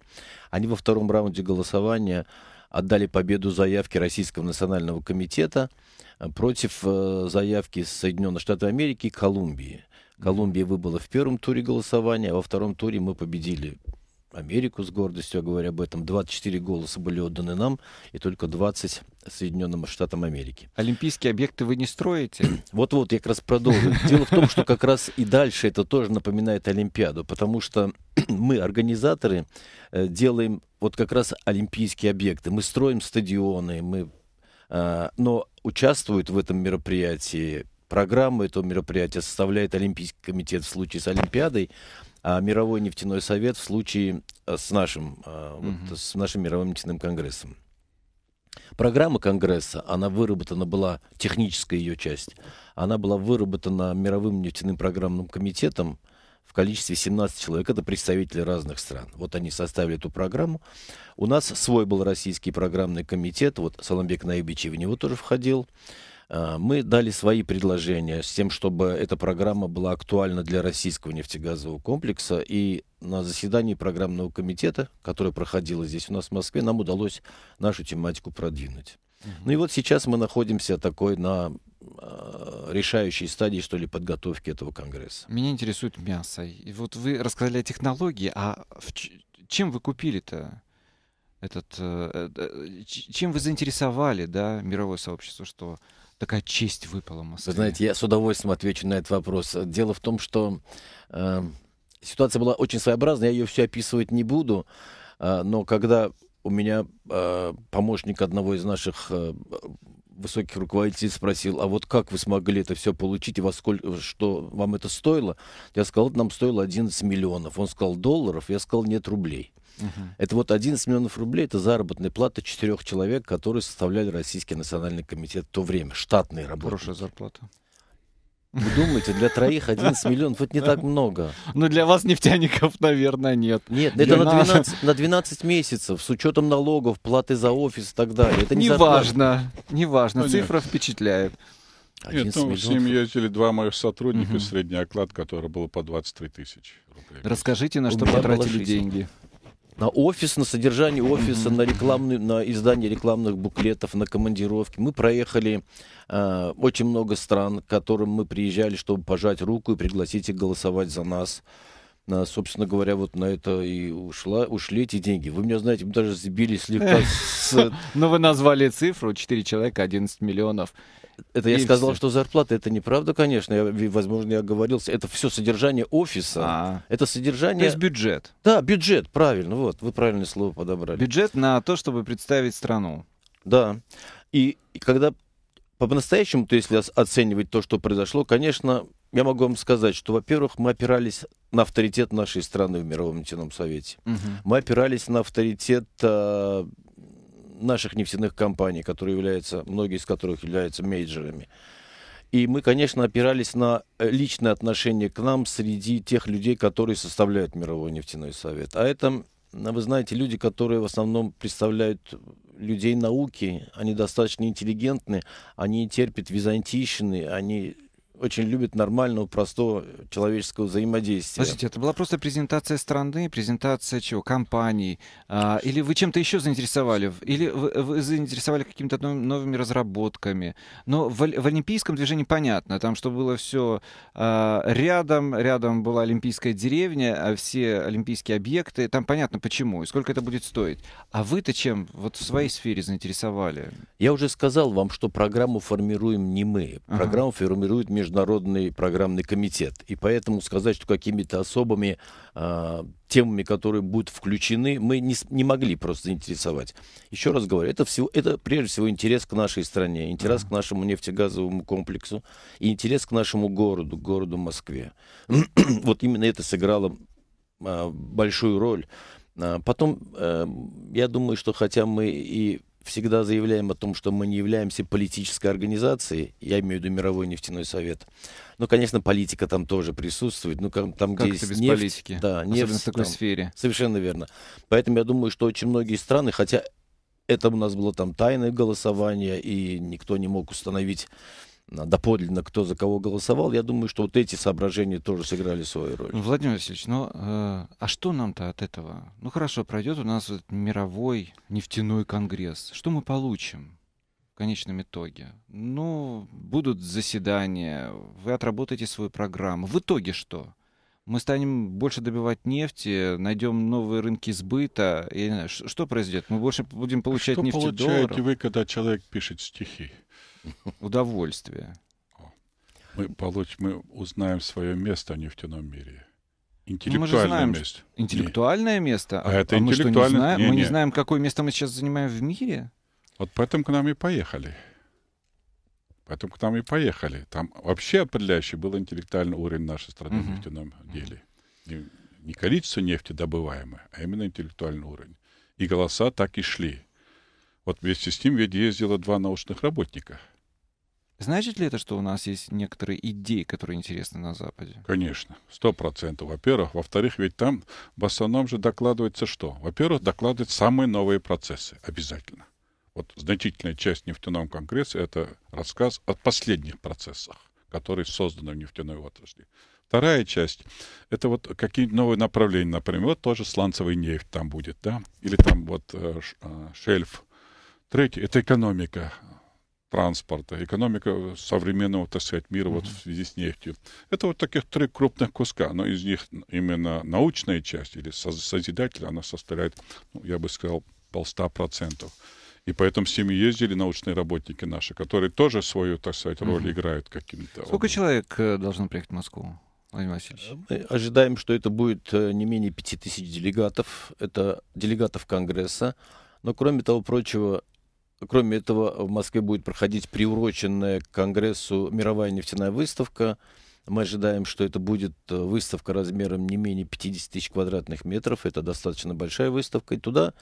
они во втором раунде голосования отдали победу заявке Российского национального комитета э, против э, заявки Соединенных Штатов Америки и Колумбии. Колумбия выбыла в первом туре голосования, а во втором туре мы победили Америку с гордостью, я говорю об этом. 24 голоса были отданы нам, и только 20 Соединенным Штатам Америки. Олимпийские объекты вы не строите? Вот-вот, я как раз продолжу. Дело в том, что как раз и дальше это тоже напоминает Олимпиаду, потому что мы, организаторы, э, делаем вот как раз олимпийские объекты. Мы строим стадионы, мы... Э, но участвуют в этом мероприятии программу этого мероприятия составляет Олимпийский комитет в случае с Олимпиадой. А, мировой нефтяной совет в случае э, с нашим, а, угу. с нашим мировым нефтяным конгрессом. Программа Конгресса, она выработана была, техническая ее часть, она была выработана Мировым нефтяным программным комитетом в количестве 17 человек, это представители разных стран. Вот они составили эту программу. У нас свой был российский программный комитет, вот Соломбек Наибичи в него тоже входил. А, мы дали свои предложения с тем, чтобы эта программа была актуальна для российского нефтегазового комплекса. И на заседании программного комитета, которое проходило здесь у нас в Москве, нам удалось нашу тематику продвинуть. Ну и вот сейчас мы находимся такой на а, решающей стадии, что ли, подготовки этого конгресса. Меня интересует мясо. И вот вы рассказали о технологии, а чем вы купили-то этот... Э, э, э, чем вы заинтересовали, да, мировое сообщество, что такая честь выпала Москве? Вы знаете, я с удовольствием отвечу на этот вопрос. Дело в том, что э, ситуация была очень своеобразная, я ее все описывать не буду, э, но когда у меня э, помощник одного из наших э, высоких руководителей спросил, а вот как вы смогли это все получить и во сколько, что вам это стоило? Я сказал, нам стоило 11 миллионов. Он сказал, долларов? Я сказал, нет, рублей. Угу. Это вот 11 миллионов рублей, это заработная плата четырех человек, которые составляли Российский национальный комитет в то время, штатные работники. Хорошая зарплата. Вы думаете, для троих 11 миллионов это не так много? Ну, для вас, нефтяников, наверное, нет. Нет, это на, 12, на 12 месяцев, с учетом налогов, платы за офис и так далее. Это не Неважно, неважно, ну, цифра нет. впечатляет. Нет, ну, с ним ездили два моих сотрудника, угу. средний оклад, который был по 23 тысячи рублей. Расскажите, на что потратили деньги на офис, на содержание офиса, на рекламные, на издание рекламных буклетов, на командировки. Мы проехали э, очень много стран, к которым мы приезжали, чтобы пожать руку и пригласить их голосовать за нас. На, э, собственно говоря, вот на это и ушла, ушли эти деньги. Вы меня знаете, мы даже сбились слегка с... Ну, вы назвали цифру, 4 человека, 11 миллионов. Это я и сказал, все. что зарплата, это неправда, конечно. Я, возможно, я говорил, Это все содержание офиса. А-а-а. Это содержание... То есть бюджет. Да, бюджет, правильно. Вот, вы правильное слово подобрали. Бюджет на то, чтобы представить страну. Да. И, и когда по-настоящему, то если оценивать то, что произошло, конечно, я могу вам сказать, что, во-первых, мы опирались на авторитет нашей страны в Мировом нефтяном совете. Угу. Мы опирались на авторитет э, наших нефтяных компаний, которые являются, многие из которых являются мейджорами. И мы, конечно, опирались на э, личное отношение к нам среди тех людей, которые составляют Мировой нефтяной совет. А это, вы знаете, люди, которые в основном представляют людей науки, они достаточно интеллигентны, они терпят византийщины, они очень любит нормального, простого человеческого взаимодействия. Подождите, это была просто презентация страны, презентация чего? Компаний? А, или вы чем-то еще заинтересовали? Или вы, вы заинтересовали какими-то новыми разработками? Но в, в олимпийском движении понятно, там что было все а, рядом, рядом была олимпийская деревня, а все олимпийские объекты, там понятно почему и сколько это будет стоить. А вы-то чем вот в своей сфере заинтересовали? Я уже сказал вам, что программу формируем не мы. Программу ага. формирует между Международный программный комитет. И поэтому сказать, что какими-то особыми э, темами, которые будут включены, мы не, не могли просто заинтересовать. Еще раз говорю, это, всего, это прежде всего интерес к нашей стране, интерес к нашему нефтегазовому комплексу и интерес к нашему городу, городу Москве. вот именно это сыграло э, большую роль. А, потом, э, я думаю, что хотя мы и всегда заявляем о том, что мы не являемся политической организацией, я имею в виду Мировой нефтяной совет. Ну, конечно, политика там тоже присутствует, но ну, там, где как есть без нефть, политики? Да, нефть, Особенно в такой там, сфере. Совершенно верно. Поэтому я думаю, что очень многие страны, хотя это у нас было там тайное голосование, и никто не мог установить доподлинно, кто за кого голосовал, я думаю, что вот эти соображения тоже сыграли свою роль. Ну, Владимир Васильевич, ну, э, а что нам-то от этого? Ну, хорошо, пройдет у нас этот мировой нефтяной конгресс. Что мы получим? в конечном итоге? Ну, будут заседания, вы отработаете свою программу. В итоге что? Мы станем больше добивать нефти, найдем новые рынки сбыта. И что произойдет? Мы больше будем получать что нефть получаете долларов? вы, когда человек пишет стихи? удовольствие. Мы получим, мы узнаем свое место а в нефтяном мире. Ну, интеллектуальное мы знаем, место. Интеллектуальное место? А, а это а интеллектуальное... Мы, не знаем? мы не, знаем, какое место мы сейчас занимаем в мире? Вот поэтому к нам и поехали. Поэтому к нам и поехали. Там вообще определяющий был интеллектуальный уровень нашей страны в нефтяном деле. И не количество нефти добываемой, а именно интеллектуальный уровень. И голоса так и шли. Вот вместе с ним ведь ездило два научных работника — Значит ли это, что у нас есть некоторые идеи, которые интересны на Западе? Конечно, сто процентов. Во-первых. Во-вторых, ведь там в основном же докладывается что? Во-первых, докладывают самые новые процессы обязательно. Вот значительная часть нефтяного конгресса — это рассказ о последних процессах, которые созданы в нефтяной отрасли. Вторая часть — это вот какие-нибудь новые направления, например, вот тоже сланцевый нефть там будет, да, или там вот э, э шельф. Третье — это экономика, транспорта, экономика современного, так сказать, мира угу. вот в связи с нефтью. Это вот таких три крупных куска, но из них именно научная часть или созидатель, она составляет, ну, я бы сказал, полста процентов. И поэтому с ними ездили научные работники наши, которые тоже свою, так сказать, роль угу. играют каким-то. Сколько человек э, должно приехать в Москву? Владимир э, Мы ожидаем, что это будет э, не менее 5000 делегатов. Это делегатов Конгресса. Но, кроме того прочего, Кроме этого, в Москве будет проходить приуроченная к Конгрессу мировая нефтяная выставка. Мы ожидаем, что это будет э, выставка размером не менее 50 тысяч квадратных метров. Это достаточно большая выставка. И туда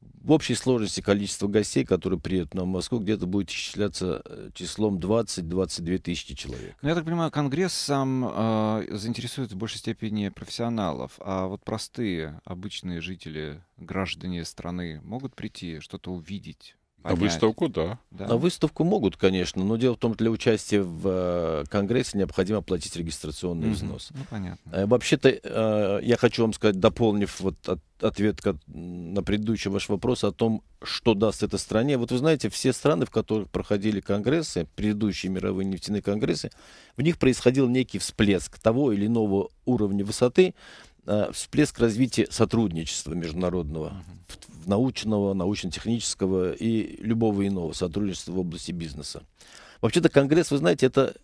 в общей сложности количество гостей, которые приедут нам в Москву, где-то будет исчисляться э, числом 20-22 тысячи человек. Но ну, я так понимаю, Конгресс сам э, заинтересует в большей степени профессионалов, а вот простые, обычные жители, граждане страны могут прийти, что-то увидеть? Понять. На выставку, да. да. На выставку могут, конечно, но дело в том, что для участия в э, Конгрессе необходимо платить регистрационный угу. взнос. Ну, понятно. Э, вообще-то, э, я хочу вам сказать, дополнив вот ответ на предыдущий ваш вопрос о том, что даст эта стране. Вот вы знаете, все страны, в которых проходили конгрессы, предыдущие мировые нефтяные конгрессы, в них происходил некий всплеск того или иного уровня высоты, Э, всплеск развития сотрудничества международного, uh-huh. научного, научно-технического и любого иного сотрудничества в области бизнеса. Вообще-то Конгресс, вы знаете, это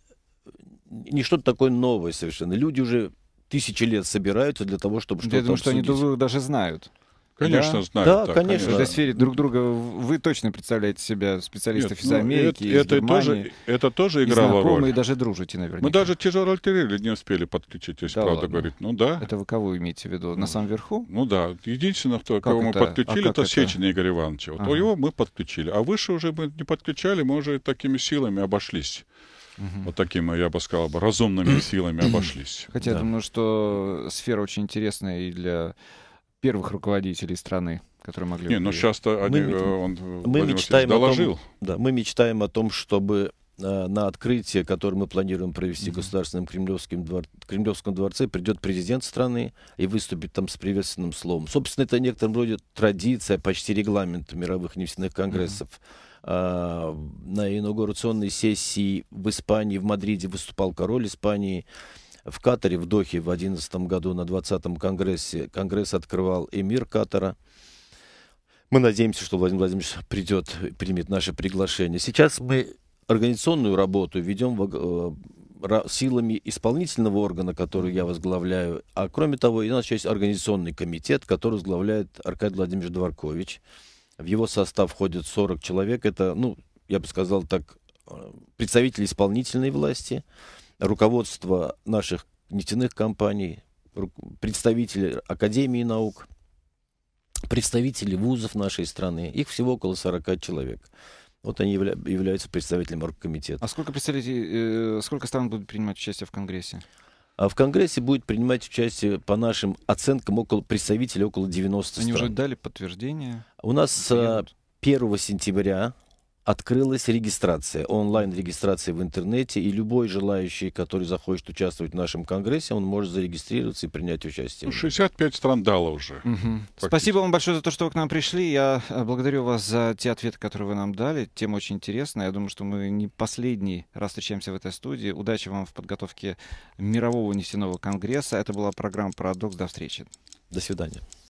не что-то такое новое совершенно. Люди уже тысячи лет собираются для того, чтобы что-то Я думаю, обсудить. что они друг друга даже знают. Конечно, да. знаю. Да, так, конечно. В этой сфере друг друга вы точно представляете себя специалистов Нет, из Америки, ну, это, из это Тоже, это тоже играла и роль. И даже дружите, наверняка. Мы даже тяжелой артиллерии не успели подключить, если да правда говорить. Ну да. Это вы кого имеете в виду? На ну, самом верху? Ну да. Единственное, кто, кого это? мы а подключили, а это, это Сечин Игорь Иванович. Вот ага. его мы подключили. А выше уже мы не подключали, мы уже такими силами обошлись угу. вот такими, я бы сказал, разумными силами обошлись. Хотя да. я думаю, что сфера очень интересная и для первых руководителей страны, которые могли... Не, но ну, сейчас-то они, э, э, мы, он, мы мечтаем доложил. Том, да, мы мечтаем о том, чтобы э, на открытие, которое мы планируем провести в Государственном Кремлевском, двор... Кремлевском дворце, придет президент страны и выступит там с приветственным словом. Собственно, это в некотором роде традиция, почти регламент мировых нефтяных конгрессов. Mm-hmm. на инаугурационной сессии в Испании, в Мадриде выступал король Испании в Катаре, в Дохе в 2011 году на 20-м конгрессе. Конгресс открывал эмир Катара. Мы надеемся, что Владимир Владимирович придет, примет наше приглашение. Сейчас мы организационную работу ведем в, э, силами исполнительного органа, который я возглавляю, а кроме того, у нас еще есть организационный комитет, который возглавляет Аркадий Владимирович Дворкович. В его состав входит 40 человек. Это, ну, я бы сказал так, э, представители исполнительной власти, руководство наших нефтяных компаний, представители Академии наук, представители вузов нашей страны. Их всего около 40 человек. Вот они явля- являются представителями оргкомитета. А сколько представителей, э, сколько стран будут принимать участие в Конгрессе? А в Конгрессе будет принимать участие, по нашим оценкам, около представителей около 90 они стран. Они уже дали подтверждение? У нас Приют. Э, 1 сентября открылась регистрация, онлайн-регистрация в интернете, и любой желающий, который захочет участвовать в нашем конгрессе, он может зарегистрироваться и принять участие. 65 стран дало уже. Угу. Спасибо вам большое за то, что вы к нам пришли. Я э, благодарю вас за те ответы, которые вы нам дали. Тема очень интересная. Я думаю, что мы не последний раз встречаемся в этой студии. Удачи вам в подготовке мирового нефтяного конгресса. Это была программа «Парадокс». До встречи. До свидания.